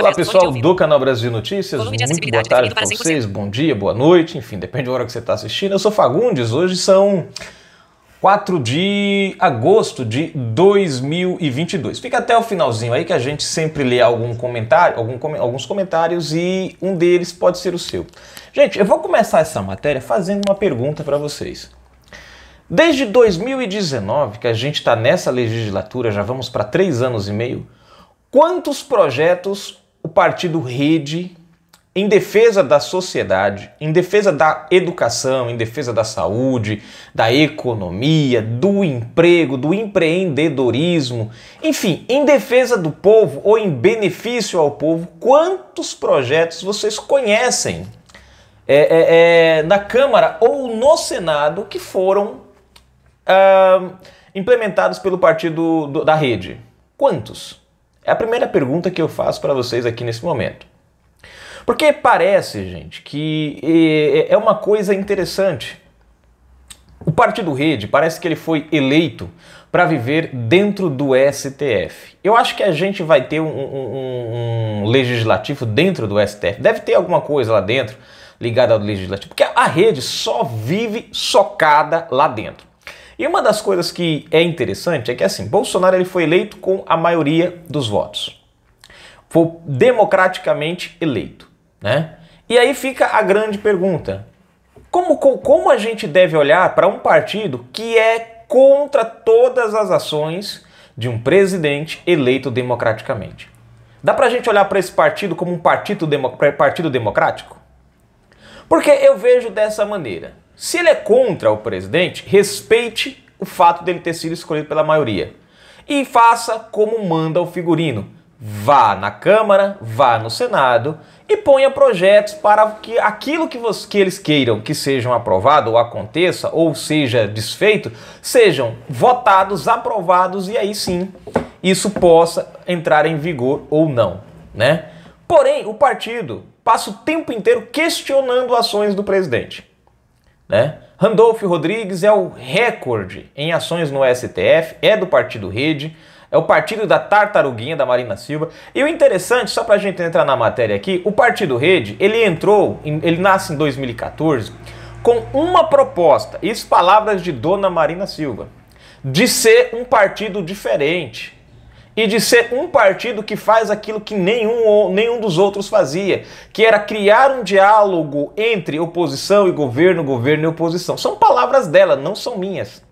Olá pessoal do canal Brasil Notícias, muito boa tarde para vocês, bom dia, boa noite, enfim, depende da hora que você está assistindo. Eu sou Fagundes, hoje são 4 de agosto de 2022. Fica até o finalzinho aí que a gente sempre lê algum comentário, algum, alguns comentários e um deles pode ser o seu. Gente, eu vou começar essa matéria fazendo uma pergunta para vocês. Desde 2019 que a gente está nessa legislatura, já vamos para três anos e meio, Quantos projetos o Partido Rede, em defesa da sociedade, em defesa da educação, em defesa da saúde, da economia, do emprego, do empreendedorismo, enfim, em defesa do povo ou em benefício ao povo, quantos projetos vocês conhecem é, é, é, na Câmara ou no Senado que foram ah, implementados pelo partido do, da rede? Quantos? É a primeira pergunta que eu faço para vocês aqui nesse momento. Porque parece, gente, que é uma coisa interessante. O Partido Rede parece que ele foi eleito para viver dentro do STF. Eu acho que a gente vai ter um, um, um, legislativo dentro do STF. Deve ter alguma coisa lá dentro ligada ao legislativo, porque a rede só vive socada lá dentro. E uma das coisas que é interessante é que assim, Bolsonaro ele foi eleito com a maioria dos votos. Foi democraticamente eleito, né? E aí fica a grande pergunta: como, como a gente deve olhar para um partido que é contra todas as ações de um presidente eleito democraticamente? Dá para a gente olhar para esse partido como um partido, partido democrático? Porque eu vejo dessa maneira. Se ele é contra o presidente, respeite o fato dele ter sido escolhido pela maioria. E faça como manda o figurino. Vá na Câmara, vá no Senado e ponha projetos para que aquilo que, vos, que eles queiram que sejam aprovado ou aconteça ou seja desfeito, sejam votados, aprovados e aí sim isso possa entrar em vigor ou não, né? Porém, o partido passa o tempo inteiro questionando ações do presidente. Né? Randolfo Rodrigues é o recorde em ações no STF, é do Partido Rede, é o partido da tartaruguinha da Marina Silva. E o interessante, só para a gente entrar na matéria aqui, o Partido Rede, ele entrou, ele nasce em 2014 com uma proposta, isso palavras de Dona Marina Silva, de ser um partido diferente, e de ser um partido que faz aquilo que nenhum, nenhum dos outros fazia, que era criar um diálogo entre oposição e governo, governo e oposição. São palavras dela, não são minhas.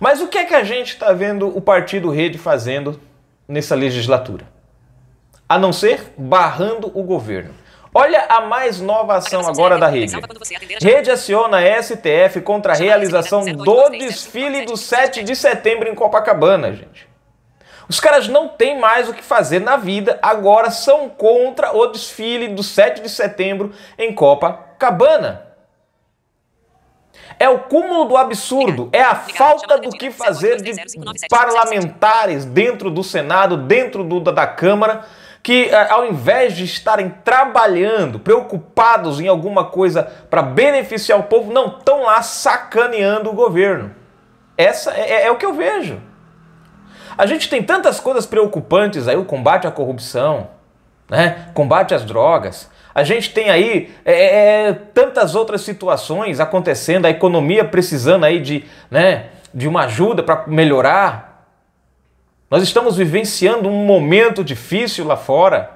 Mas o que é que a gente está vendo o Partido Rede fazendo nessa legislatura? A não ser barrando o governo. Olha a mais nova ação agora da rede. Rede aciona a STF contra a realização do desfile do 7 de setembro em Copacabana, gente. Os caras não têm mais o que fazer na vida, agora são contra o desfile do 7 de setembro em Copacabana. É o cúmulo do absurdo, é a falta do que fazer de parlamentares dentro do Senado, dentro do, da Câmara, que eh, ao invés de estarem trabalhando, preocupados em alguma coisa para beneficiar o povo, não estão lá sacaneando o governo. Essa é, é, é o que eu vejo. A gente tem tantas coisas preocupantes aí, o combate à corrupção, né? combate às drogas. A gente tem aí é, é, é tantas outras situações acontecendo, a economia precisando aí de, né, de uma ajuda para melhorar. Nós estamos vivenciando um momento difícil lá fora.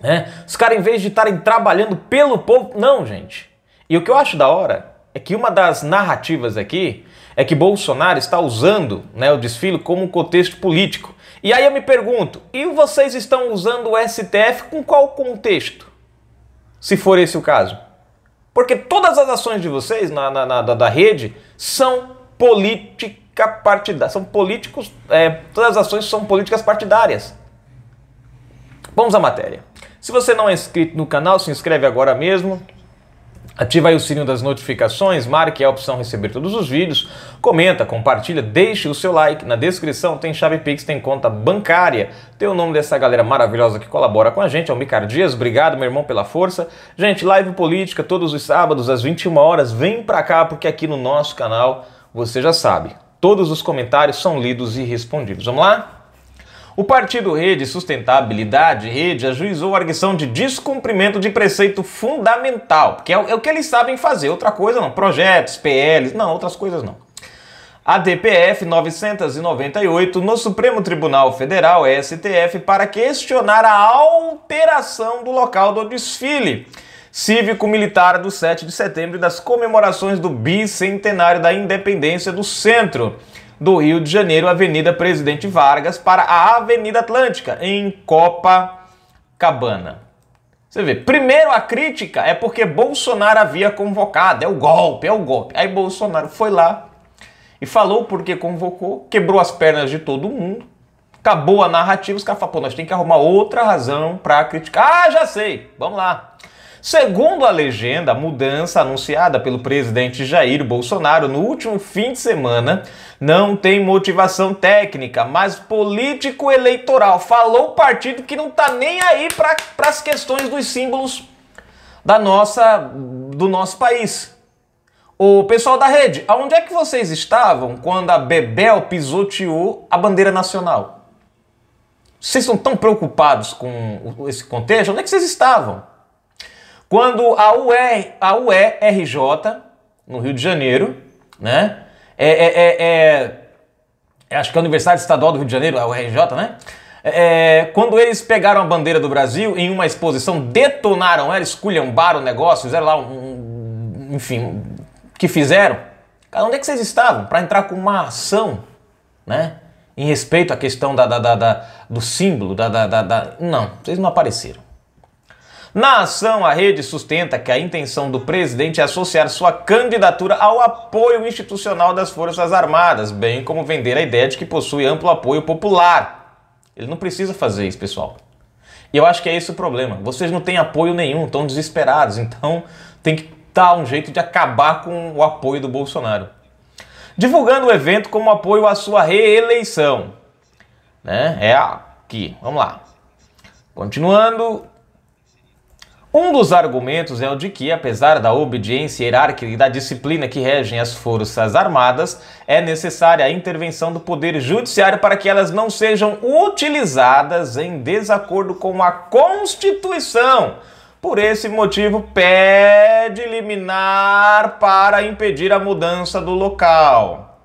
Né? Os caras, em vez de estarem trabalhando pelo povo. Não, gente. E o que eu acho da hora é que uma das narrativas aqui é que Bolsonaro está usando né, o desfile como um contexto político. E aí eu me pergunto, e vocês estão usando o STF com qual contexto? Se for esse o caso. Porque todas as ações de vocês na, na, na da, da, rede são política partidária. São políticos. É, todas as ações são políticas partidárias. Vamos à matéria. Se você não é inscrito no canal, se inscreve agora mesmo. Ativa aí o sininho das notificações, marque a opção receber todos os vídeos, comenta, compartilha, deixe o seu like. Na descrição tem chave Pix, tem conta bancária. Tem o nome dessa galera maravilhosa que colabora com a gente, é o Micardias. Obrigado, meu irmão, pela força. Gente, live política todos os sábados às 21 horas. Vem pra cá porque aqui no nosso canal, você já sabe, todos os comentários são lidos e respondidos. Vamos lá? O partido Rede Sustentabilidade Rede ajuizou a arguição de descumprimento de preceito fundamental, porque é, é o que eles sabem fazer, outra coisa não, projetos, PLs, não, outras coisas não. A DPF 998 no Supremo Tribunal Federal, é STF, para questionar a alteração do local do desfile cívico-militar do 7 de setembro e das comemorações do bicentenário da independência do centro do Rio de Janeiro, Avenida Presidente Vargas, para a Avenida Atlântica, em Copacabana. Você vê, primeiro a crítica é porque Bolsonaro havia convocado, é o golpe, é o golpe. Aí Bolsonaro foi lá e falou porque convocou, quebrou as pernas de todo mundo, acabou a narrativa, os caras falaram, pô, nós temos que arrumar outra razão para criticar. Ah, já sei, vamos lá. Segundo a legenda, a mudança anunciada pelo presidente Jair Bolsonaro no último fim de semana não tem motivação técnica, mas político-eleitoral. Falou o partido que não está nem aí para as questões dos símbolos da nossa, do nosso país. O pessoal da rede, aonde é que vocês estavam quando a Bebel pisoteou a bandeira nacional? Vocês estão tão preocupados com esse contexto? Onde é que vocês estavam? Quando a, UR, a UERJ, no Rio de Janeiro, né? É é, é, é, é, acho que é a Universidade Estadual do Rio de Janeiro, a URJ, né? É, quando eles pegaram a bandeira do Brasil em uma exposição, detonaram ela, esculhambaram o negócio, fizeram lá um. enfim, que fizeram. Cara, onde é que vocês estavam? Para entrar com uma ação, né? Em respeito à questão da, da, da, da do símbolo, da, da, da. Não, vocês não apareceram. Na ação, a rede sustenta que a intenção do presidente é associar sua candidatura ao apoio institucional das Forças Armadas, bem como vender a ideia de que possui amplo apoio popular. Ele não precisa fazer isso, pessoal. E eu acho que é esse o problema. Vocês não têm apoio nenhum, estão desesperados, então tem que dar um jeito de acabar com o apoio do Bolsonaro. Divulgando o evento como apoio à sua reeleição. Né? É aqui, vamos lá. Continuando, um dos argumentos é o de que, apesar da obediência hierárquica e da disciplina que regem as Forças Armadas, é necessária a intervenção do Poder Judiciário para que elas não sejam utilizadas em desacordo com a Constituição. Por esse motivo, pede liminar para impedir a mudança do local.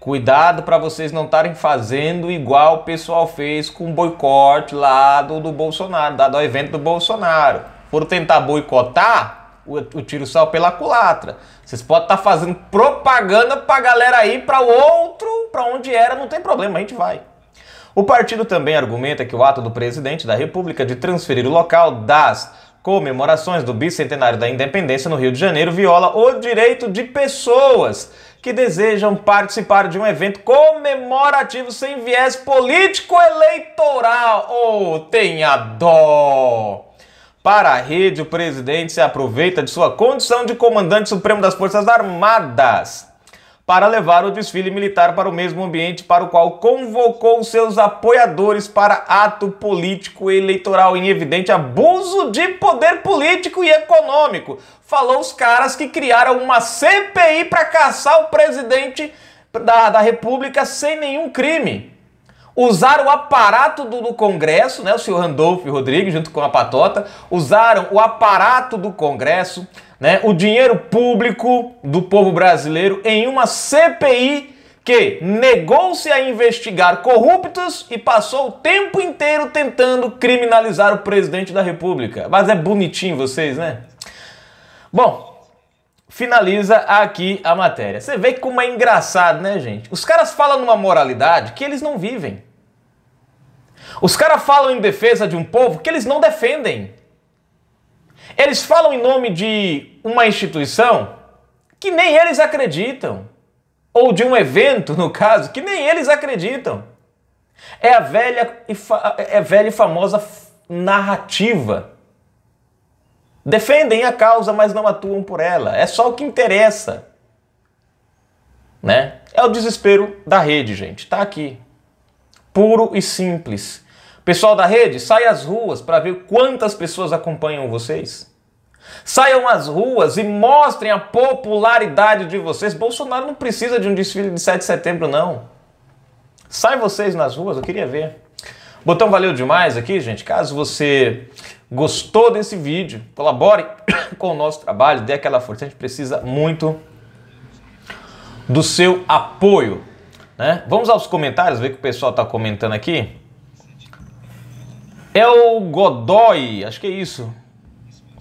Cuidado para vocês não estarem fazendo igual o pessoal fez com o boicote lá do, do Bolsonaro, do evento do Bolsonaro por tentar boicotar o, o tiro saiu pela culatra. Vocês podem estar tá fazendo propaganda pra galera ir para o outro, para onde era, não tem problema, a gente vai. O partido também argumenta que o ato do presidente da República de transferir o local das comemorações do bicentenário da independência no Rio de Janeiro viola o direito de pessoas que desejam participar de um evento comemorativo sem viés político eleitoral. Oh, tenha dó! Para a rede, o presidente se aproveita de sua condição de comandante supremo das Forças Armadas para levar o desfile militar para o mesmo ambiente para o qual convocou seus apoiadores para ato político eleitoral em evidente abuso de poder político e econômico. Falou os caras que criaram uma CPI para caçar o presidente da, da República sem nenhum crime usaram o aparato do, do, Congresso, né, o senhor Randolfo Rodrigues, junto com a Patota, usaram o aparato do Congresso, né, o dinheiro público do povo brasileiro em uma CPI que negou-se a investigar corruptos e passou o tempo inteiro tentando criminalizar o presidente da República. Mas é bonitinho vocês, né? Bom, finaliza aqui a matéria. Você vê como é engraçado, né, gente? Os caras falam numa moralidade que eles não vivem. Os caras falam em defesa de um povo que eles não defendem. Eles falam em nome de uma instituição que nem eles acreditam. Ou de um evento, no caso, que nem eles acreditam. É a velha e, é velha e famosa narrativa. Defendem a causa, mas não atuam por ela. É só o que interessa. Né? É o desespero da rede, gente. Tá aqui puro e simples. Pessoal da rede, sai às ruas para ver quantas pessoas acompanham vocês. Saiam às ruas e mostrem a popularidade de vocês. Bolsonaro não precisa de um desfile de 7 de setembro, não. Sai vocês nas ruas, eu queria ver. Botão valeu demais aqui, gente. Caso você gostou desse vídeo, colabore com o nosso trabalho, dê aquela força. A gente precisa muito do seu apoio. Né? Vamos aos comentários, ver o que o pessoal está comentando aqui. É o Godoy, acho que é isso.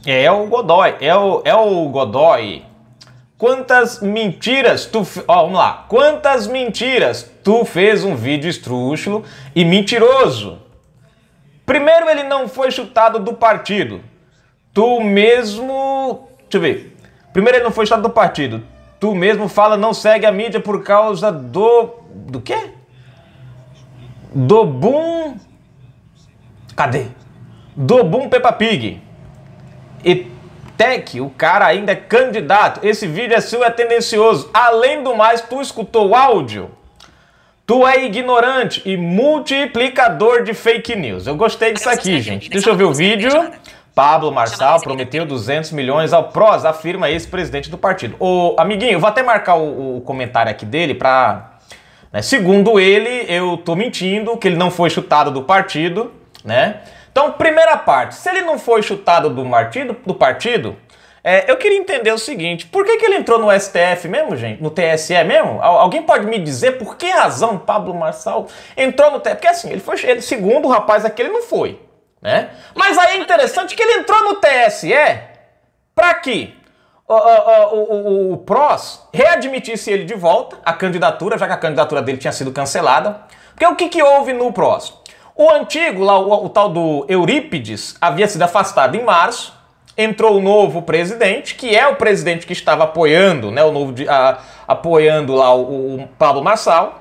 É, é o Godoy, é o, é o Godoy. Quantas mentiras tu. Fe... Ó, vamos lá. Quantas mentiras tu fez um vídeo estrúxulo e mentiroso? Primeiro, ele não foi chutado do partido. Tu mesmo. Deixa eu ver. Primeiro, ele não foi chutado do partido. Tu mesmo fala não segue a mídia por causa do do quê? Dobum. Cadê? Dobum Peppa Pig. E Tech, o cara ainda é candidato. Esse vídeo é seu, é tendencioso. Além do mais, tu escutou o áudio? Tu é ignorante e multiplicador de fake news. Eu gostei disso aqui, gente. Deixa eu ver o vídeo. Pablo Marçal prometeu 200 milhões ao PROS, afirma ex-presidente do partido. Ô, amiguinho, eu vou até marcar o, o comentário aqui dele para né? Segundo ele, eu estou mentindo, que ele não foi chutado do partido, né? Então, primeira parte, se ele não foi chutado do partido, do partido é, eu queria entender o seguinte: por que, que ele entrou no STF mesmo, gente? No TSE mesmo? Alguém pode me dizer por que razão Pablo Marçal entrou no TSE? Porque assim, ele foi. Ele, segundo o rapaz aqui, ele não foi. Né? Mas aí é interessante que ele entrou no TSE para quê? o, o, o, PROS readmitisse ele de volta à candidatura, já que a candidatura dele tinha sido cancelada. Porque o que, que houve no PROS? O antigo, lá, o, o tal do Eurípides, havia sido afastado em março, entrou o novo presidente, que é o presidente que estava apoiando, né, o novo a, apoiando lá o, o Pablo Marçal.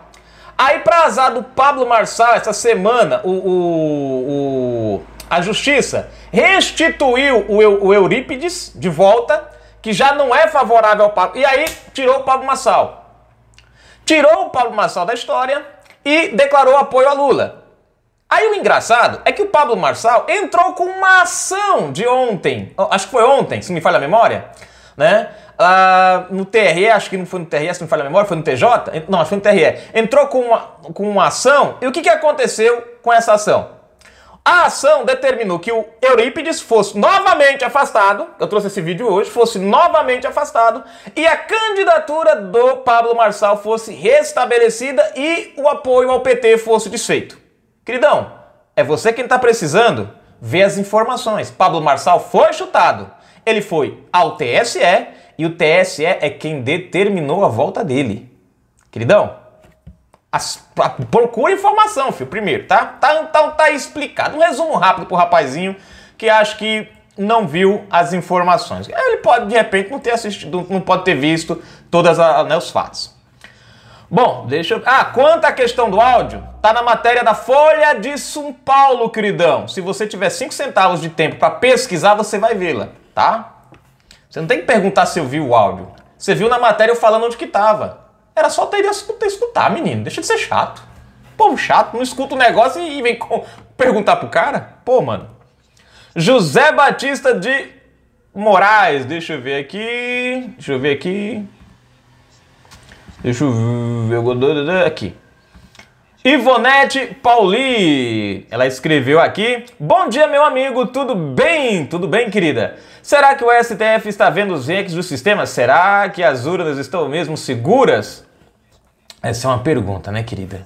Aí, para azar do Pablo Marçal, essa semana o, o, o a justiça restituiu o, o Eurípides de volta que já não é favorável ao Pablo. E aí tirou o Pablo Massal. Tirou o Pablo Massal da história e declarou apoio a Lula. Aí o engraçado é que o Pablo Marçal entrou com uma ação de ontem, acho que foi ontem, se me falha a memória, né? Ah, no TRE, acho que não foi no TRE, se me falha a memória, foi no TJ? Não, acho que foi no TRE. Entrou com uma, com uma ação e o que, que aconteceu com essa ação? A ação determinou que o Eurípides fosse novamente afastado, eu trouxe esse vídeo hoje, fosse novamente afastado e a candidatura do Pablo Marçal fosse restabelecida e o apoio ao PT fosse desfeito. Queridão, é você quem está precisando ver as informações. Pablo Marçal foi chutado, ele foi ao TSE e o TSE é quem determinou a volta dele. Queridão, as, procura informação, filho, primeiro, tá? Tá, tá? tá explicado. Um resumo rápido pro rapazinho que acha que não viu as informações. Ele pode, de repente, não ter assistido, não pode ter visto todos né, os fatos. Bom, deixa eu... Ah, quanto à questão do áudio, tá na matéria da Folha de São Paulo, queridão. Se você tiver 5 centavos de tempo para pesquisar, você vai vê-la, tá? Você não tem que perguntar se eu vi o áudio. Você viu na matéria eu falando onde que tava. Era só ter ido escutar, menino. Deixa de ser chato. Povo chato, não escuta o negócio e vem com... perguntar pro cara. Pô, mano. José Batista de Moraes. Deixa eu ver aqui. Deixa eu ver aqui. Deixa eu ver. Aqui. Ivonete Pauli, ela escreveu aqui: Bom dia, meu amigo, tudo bem? Tudo bem, querida? Será que o STF está vendo os hacks do sistema? Será que as urnas estão mesmo seguras? Essa é uma pergunta, né, querida?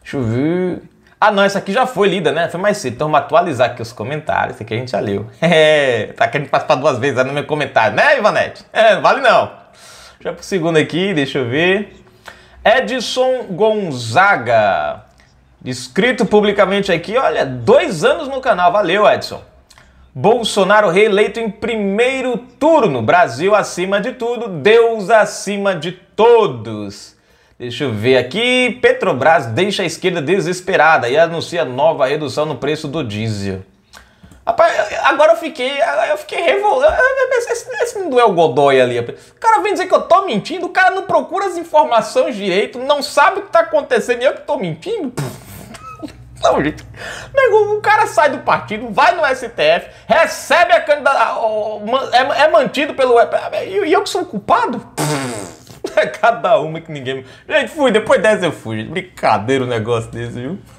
Deixa eu ver. Ah, não, essa aqui já foi lida, né? Foi mais cedo. Então vamos atualizar aqui os comentários. Essa aqui a gente já leu. É, tá querendo participar duas vezes é no meu comentário, né, Ivanete? É, vale não. Já pro segundo aqui, deixa eu ver. Edson Gonzaga. Inscrito publicamente aqui, olha, dois anos no canal. Valeu, Edson. Bolsonaro reeleito em primeiro turno. Brasil acima de tudo, Deus acima de todos. Deixa eu ver aqui. Petrobras deixa a esquerda desesperada e anuncia nova redução no preço do diesel. Rapaz, agora eu fiquei. Eu fiquei revoltado. Esse, esse não é o Godoy ali. O cara vem dizer que eu tô mentindo, o cara não procura as informações direito, não sabe o que tá acontecendo e eu que tô mentindo. Não, gente. o cara sai do partido, vai no STF, recebe a candidata. É, é mantido pelo. E eu que sou culpado? é cada uma que ninguém. Gente, fui, depois dessa eu fui. Brincadeira o um negócio desse, viu?